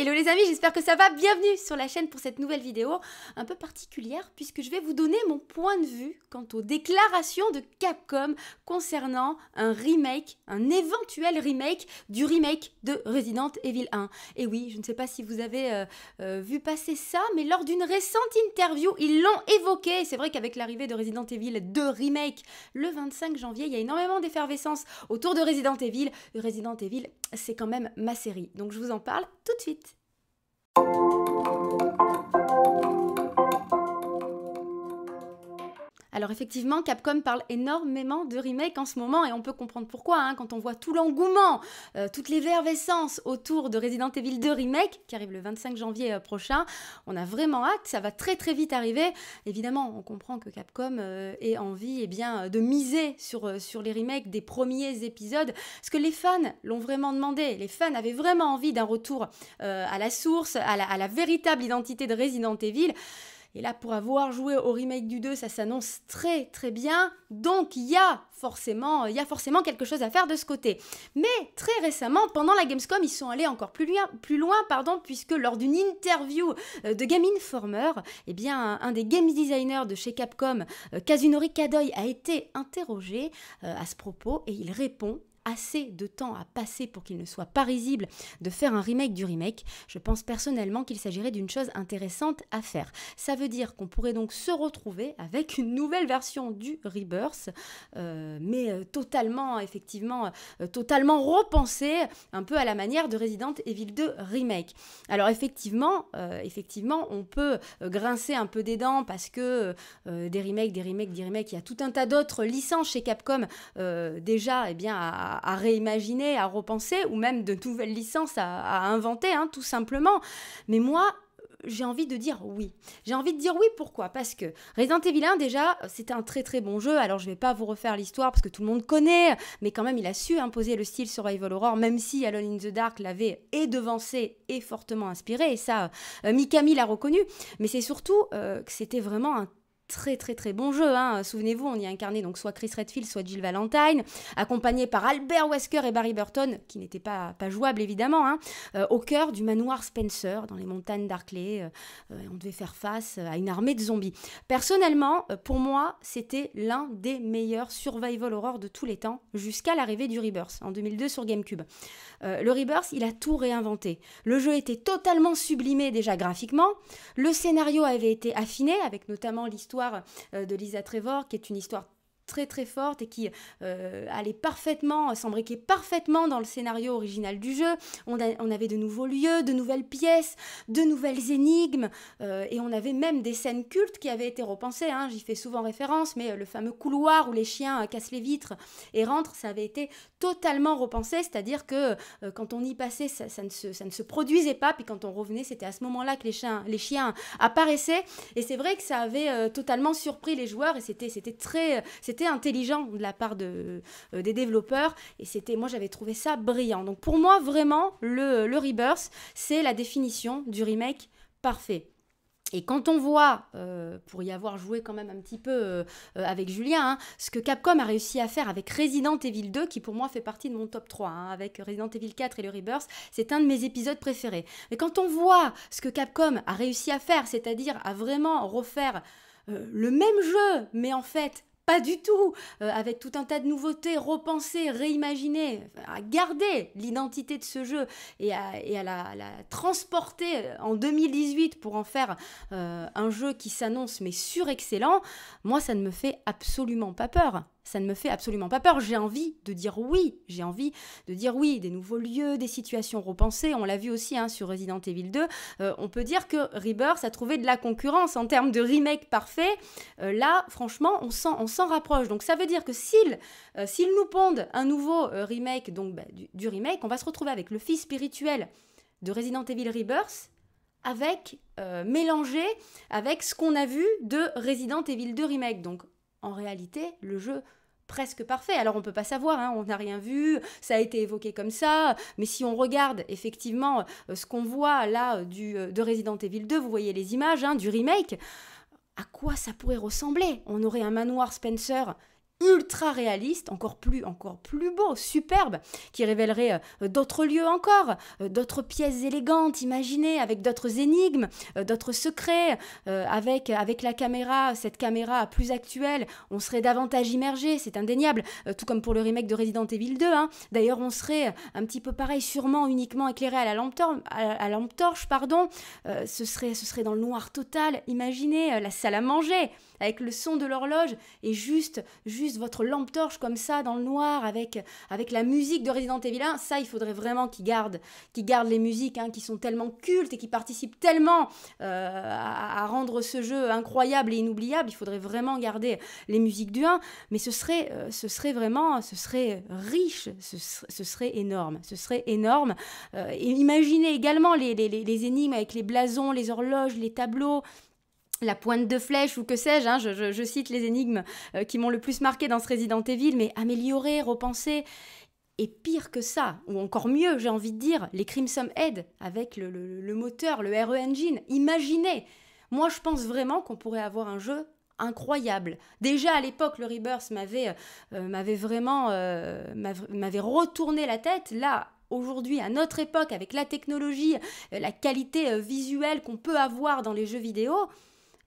Hello les amis, j'espère que ça va. Bienvenue sur la chaîne pour cette nouvelle vidéo un peu particulière puisque je vais vous donner mon point de vue quant aux déclarations de Capcom concernant un remake, un éventuel remake du remake de Resident Evil 1. Et oui, je ne sais pas si vous avez euh, euh, vu passer ça, mais lors d'une récente interview, ils l'ont évoqué. C'est vrai qu'avec l'arrivée de Resident Evil 2 remake le 25 janvier, il y a énormément d'effervescence autour de Resident Evil. Resident Evil c'est quand même ma série. Donc je vous en parle tout de suite. Alors effectivement, Capcom parle énormément de remake en ce moment et on peut comprendre pourquoi hein, quand on voit tout l'engouement, euh, toute l'évervescence autour de Resident Evil 2 remake qui arrive le 25 janvier euh, prochain. On a vraiment hâte, ça va très très vite arriver. Évidemment, on comprend que Capcom euh, ait envie et eh bien, de miser sur, sur les remakes des premiers épisodes, parce que les fans l'ont vraiment demandé. Les fans avaient vraiment envie d'un retour à la source, à la, à la véritable identité de Resident Evil. Et là, pour avoir joué au remake du 2, ça s'annonce très très bien. Donc il y a forcément, forcément quelque chose à faire de ce côté. Mais très récemment, pendant la Gamescom, ils sont allés encore plus loin, plus loin pardon, puisque lors d'une interview euh, de Game Informer, eh bien, un, des game designers de chez Capcom, euh, Kazunori Kadoi, a été interrogé euh, à ce propos et il répond assez de temps à passer pour qu'il ne soit pas risible de faire un remake du remake, je pense personnellement qu'il s'agirait d'une chose intéressante à faire. Ça veut dire qu'on pourrait donc se retrouver avec une nouvelle version du Rebirth, euh, mais euh, totalement, effectivement, euh, totalement repensée, un peu à la manière de Resident Evil 2 Remake. Alors effectivement, effectivement, on peut grincer un peu des dents parce que des remakes, des remakes, des remakes, il y a tout un tas d'autres licences chez Capcom déjà eh bien, à, à, réimaginer, à repenser, ou même de nouvelles licences à, inventer, hein, tout simplement. Mais moi, j'ai envie de dire oui. J'ai envie de dire oui, pourquoi Parce que Resident Evil 1, déjà, c'était un très très bon jeu. Alors, je vais pas vous refaire l'histoire parce que tout le monde connaît, mais quand même, il a su imposer le style Survival Horror, même si Alone in the Dark l'avait et devancé et fortement inspiré. Et ça, euh, Mikami l'a reconnu. Mais c'est surtout euh, que c'était vraiment un très très très bon jeu. Hein. Souvenez-vous, on y incarnait donc soit Chris Redfield, soit Jill Valentine, accompagné par Albert Wesker et Barry Burton, qui n'étaient pas, pas jouables évidemment, hein. euh, au cœur du manoir Spencer, dans les montagnes d'Arclay. Euh, euh, on devait faire face à une armée de zombies. Personnellement, pour moi, c'était l'un des meilleurs survival horror de tous les temps, jusqu'à l'arrivée du Rebirth en 2002 sur GameCube. le Rebirth, il a tout réinventé. Le jeu était totalement sublimé déjà graphiquement, le scénario avait été affiné, avec notamment l'histoire euh, de Lisa Trevor, qui est une histoire très très forte et qui euh, allait parfaitement, euh, s'embriquait parfaitement dans le scénario original du jeu. On, avait de nouveaux lieux, de nouvelles pièces, de nouvelles énigmes, euh, et on avait même des scènes cultes qui avaient été repensées. Hein. J'y fais souvent référence, mais le fameux couloir où les chiens cassent les vitres et rentrent, ça avait été totalement repensé, c'est-à-dire que quand on y passait, ça, ne se, ça, ne se, produisait pas, puis quand on revenait, c'était à ce moment-là que les chiens, les chiens apparaissaient, et c'est vrai que ça avait totalement surpris les joueurs, et c'était très intelligent de la part de, euh, des développeurs et c'était moi j'avais trouvé ça brillant. Donc pour moi vraiment le, le Rebirth c'est la définition du remake parfait. Et quand on voit, euh, pour y avoir joué quand même un petit peu euh, avec Julien, hein, ce que Capcom a réussi à faire avec Resident Evil 2, qui pour moi fait partie de mon top 3, hein, avec Resident Evil 4 et le Rebirth, c'est un de mes épisodes préférés. Mais quand on voit ce que Capcom a réussi à faire, c'est-à-dire à vraiment refaire le même jeu, mais en fait pas du tout euh, Avec tout un tas de nouveautés, repenser, réimaginées, à garder l'identité de ce jeu et à, la, transporter euh, en 2018 pour en faire euh, un jeu qui s'annonce mais surexcellent, moi ça ne me fait absolument pas peur ça ne me fait absolument pas peur. J'ai envie de dire oui, j'ai envie de dire oui, des nouveaux lieux, des situations repensées. On l'a vu aussi hein, sur Resident Evil 2. Euh, on peut dire que Rebirth a trouvé de la concurrence en termes de remake parfait. Euh, là, franchement, on s'en, rapproche. Donc ça veut dire que s'il euh, nous pondent un nouveau remake, donc bah, du, remake, on va se retrouver avec le fils spirituel de Resident Evil Rebirth avec mélangé avec ce qu'on a vu de Resident Evil 2 remake. Donc en réalité, le jeu presque parfait. Alors on peut pas savoir, hein, on n'a rien vu, ça a été évoqué comme ça, mais si on regarde effectivement euh, ce qu'on voit là euh, du, euh, de Resident Evil 2, vous voyez les images hein, du remake, à quoi ça pourrait ressembler On aurait un manoir Spencer ultra réaliste, encore plus, encore plus beau, superbe, qui révélerait euh, d'autres lieux encore, euh, d'autres pièces élégantes, imaginées, avec d'autres énigmes, euh, d'autres secrets, avec, avec la caméra, cette caméra plus actuelle, on serait davantage immergé, c'est indéniable, tout comme pour le remake de Resident Evil 2. Hein. D'ailleurs, on serait un petit peu pareil, sûrement uniquement éclairé à la lampe, torche, pardon. ce, serait, ce serait dans le noir total, imaginez la salle à manger, avec le son de l'horloge, et juste, juste votre lampe torche comme ça dans le noir avec, avec la musique de Resident Evil 1, ça il faudrait vraiment qu'ils gardent, gardent les musiques hein, qui sont tellement cultes et qui participent tellement euh, à, rendre ce jeu incroyable et inoubliable. Il faudrait vraiment garder les musiques du 1, mais ce serait, euh, ce serait vraiment, ce serait riche, ce, serait énorme, ce serait énorme. Euh, imaginez également les énigmes avec les blasons, les horloges, les tableaux la pointe de flèche ou que sais-je, hein, je, cite les énigmes euh, qui m'ont le plus marqué dans ce Resident Evil, mais améliorer, repenser. Et pire que ça, ou encore mieux, j'ai envie de dire, les Crimson Head avec le, moteur, le RE Engine. Imaginez Moi, je pense vraiment qu'on pourrait avoir un jeu incroyable. Déjà à l'époque, le Rebirth m'avait euh, euh, vraiment m'avait retourné la tête. Là, aujourd'hui, à notre époque, avec la technologie, la qualité visuelle qu'on peut avoir dans les jeux vidéo,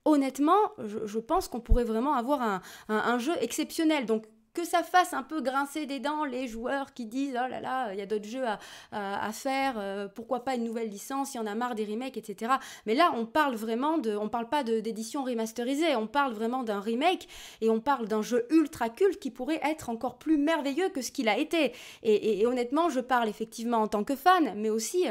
honnêtement, je, pense qu'on pourrait vraiment avoir un, un jeu exceptionnel. Donc que ça fasse un peu grincer des dents les joueurs qui disent oh là là, il y a d'autres jeux à, à, faire, euh, pourquoi pas une nouvelle licence, il y en a marre des remakes, etc. Mais là, on parle vraiment de, on parle pas d'édition remasterisée, on parle vraiment d'un remake et on parle d'un jeu ultra culte qui pourrait être encore plus merveilleux que ce qu'il a été. Et, honnêtement, je parle effectivement en tant que fan, mais aussi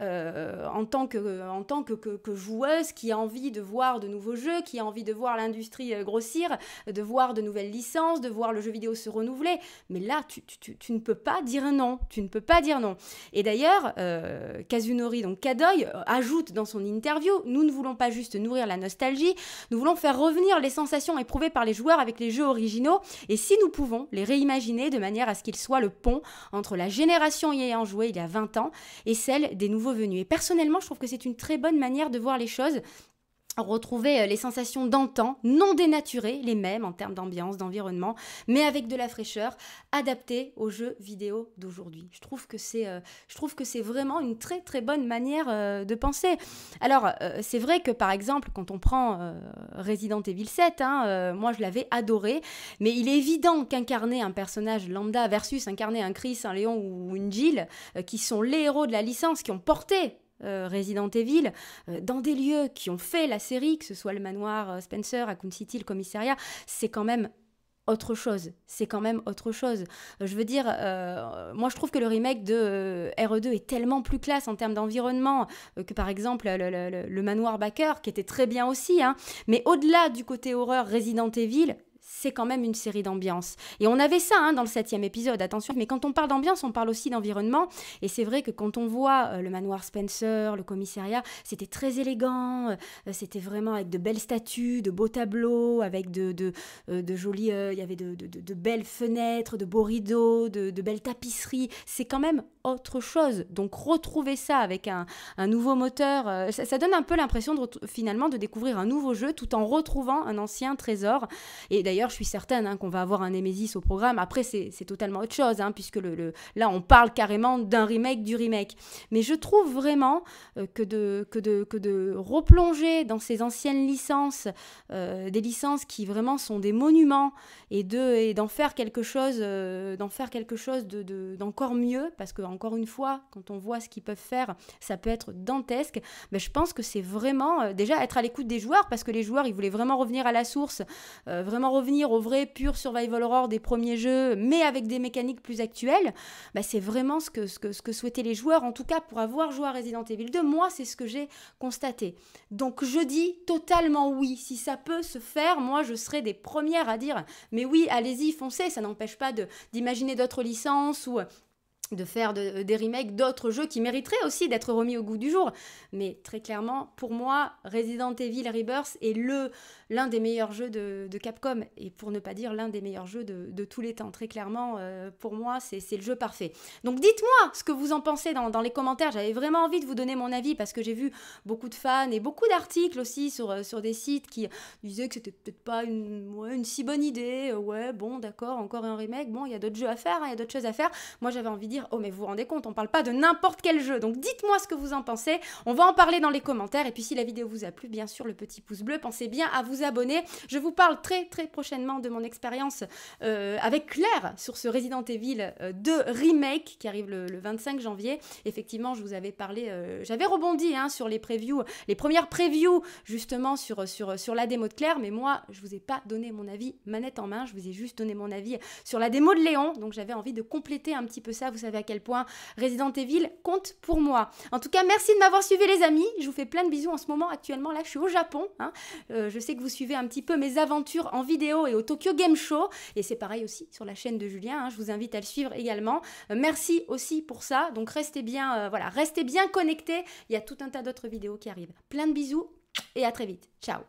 euh, en tant que, en tant que, que, joueuse qui a envie de voir de nouveaux jeux, qui a envie de voir l'industrie euh, grossir, de voir de nouvelles licences, de voir le jeu vidéo se renouveler. Mais là, tu, tu, ne peux pas dire non. Tu ne peux pas dire non. Et d'ailleurs, euh, Kazunori, donc Kadoy, euh, ajoute dans son interview Nous ne voulons pas juste nourrir la nostalgie, nous voulons faire revenir les sensations éprouvées par les joueurs avec les jeux originaux. Et si nous pouvons, les réimaginer de manière à ce qu'ils soient le pont entre la génération y ayant joué il y a 20 ans et celle des nouveaux venus. Et personnellement, je trouve que c'est une très bonne manière de voir les choses retrouver euh, les sensations d'antan, non dénaturées, les mêmes en termes d'ambiance, d'environnement, mais avec de la fraîcheur, adaptée aux jeux vidéo d'aujourd'hui. Je trouve que c'est, euh, je trouve que c'est vraiment une très très bonne manière euh, de penser. Alors c'est vrai que par exemple quand on prend Resident Evil 7, hein, moi je l'avais adoré, mais il est évident qu'incarner un personnage lambda versus incarner un Chris, un Léon ou une Jill, qui sont les héros de la licence, qui ont porté euh, Resident Evil, euh, dans des lieux qui ont fait la série, que ce soit le manoir euh, Spencer, à City, le commissariat, c'est quand même autre chose. C'est quand même autre chose. Je veux dire, moi je trouve que le remake de RE2 est tellement plus classe en termes d'environnement que par exemple le, manoir Baker, qui était très bien aussi. Hein. Mais au-delà du côté horreur Resident Evil, c'est quand même une série d'ambiance. Et on avait ça hein, dans le septième épisode, attention, mais quand on parle d'ambiance, on parle aussi d'environnement. Et c'est vrai que quand on voit euh, le manoir Spencer, le commissariat, c'était très élégant, euh, euh, c'était vraiment avec de belles statues, de beaux tableaux, avec de, de, jolies... Il y avait de, de, de, belles fenêtres, de beaux rideaux, de, de belles tapisseries. C'est quand même autre chose. Donc retrouver ça avec un, un nouveau moteur, ça, ça, donne un peu l'impression finalement de découvrir un nouveau jeu tout en retrouvant un ancien trésor. Et d'ailleurs, je suis certaine hein, qu'on va avoir un Nemesis au programme. Après, c'est totalement autre chose, hein, puisque le, là, on parle carrément d'un remake du remake. Mais je trouve vraiment euh, que, de, que, de, replonger dans ces anciennes licences, euh, des licences qui vraiment sont des monuments, et d'en de, et faire quelque chose, d'en faire quelque chose euh, d'encore mieux, parce que encore une fois, quand on voit ce qu'ils peuvent faire, ça peut être dantesque. Mais je pense que c'est vraiment déjà être à l'écoute des joueurs, parce que les joueurs, ils voulaient vraiment revenir à la source, vraiment revenir au vrai pur survival horror des premiers jeux, mais avec des mécaniques plus actuelles, bah, c'est vraiment ce que, ce, que, ce que souhaitaient les joueurs, en tout cas pour avoir joué à Resident Evil 2. Moi, c'est ce que j'ai constaté. Donc je dis totalement oui. Si ça peut se faire, moi, je serai des premières à dire, mais oui, allez-y, foncez. Ça n'empêche pas d'imaginer d'autres licences ou de faire euh, des remakes d'autres jeux qui mériteraient aussi d'être remis au goût du jour. Mais très clairement, pour moi, Resident Evil Rebirth est le l'un des meilleurs jeux de, Capcom, et pour ne pas dire l'un des meilleurs jeux de, tous les temps. Très clairement, euh, pour moi, c'est le jeu parfait. Donc dites-moi ce que vous en pensez dans, les commentaires. J'avais vraiment envie de vous donner mon avis parce que j'ai vu beaucoup de fans et beaucoup d'articles aussi sur, euh, sur des sites qui disaient que c'était peut-être pas une, une si bonne idée. Ouais, bon, d'accord, encore un remake. Bon, il y a d'autres jeux à faire, hein, il y a d'autres choses à faire. Moi, j'avais envie de dire Oh, mais vous vous rendez compte, on parle pas de n'importe quel jeu. Donc dites-moi ce que vous en pensez. On va en parler dans les commentaires. Et puis si la vidéo vous a plu, bien sûr, le petit pouce bleu. Pensez bien à vous abonner. Je vous parle très très prochainement de mon expérience euh, avec Claire sur ce Resident Evil 2 euh, Remake qui arrive le, 25 janvier. Effectivement, je vous avais parlé, euh, j'avais rebondi hein, sur les previews, les premières previews justement sur, sur, sur la démo de Claire. Mais moi, je vous ai pas donné mon avis manette en main. Je vous ai juste donné mon avis sur la démo de Léon. Donc j'avais envie de compléter un petit peu ça. Vous savez à quel point Resident Evil compte pour moi. En tout cas, merci de m'avoir suivi les amis. Je vous fais plein de bisous en ce moment. Actuellement, là, je suis au Japon. Hein. Euh, je sais que vous suivez un petit peu mes aventures en vidéo et au Tokyo Game Show. Et c'est pareil aussi sur la chaîne de Julien. Hein. Je vous invite à le suivre également. Euh, merci aussi pour ça. Donc restez bien, euh, voilà, restez bien connectés. Il y a tout un tas d'autres vidéos qui arrivent. Plein de bisous et à très vite. Ciao.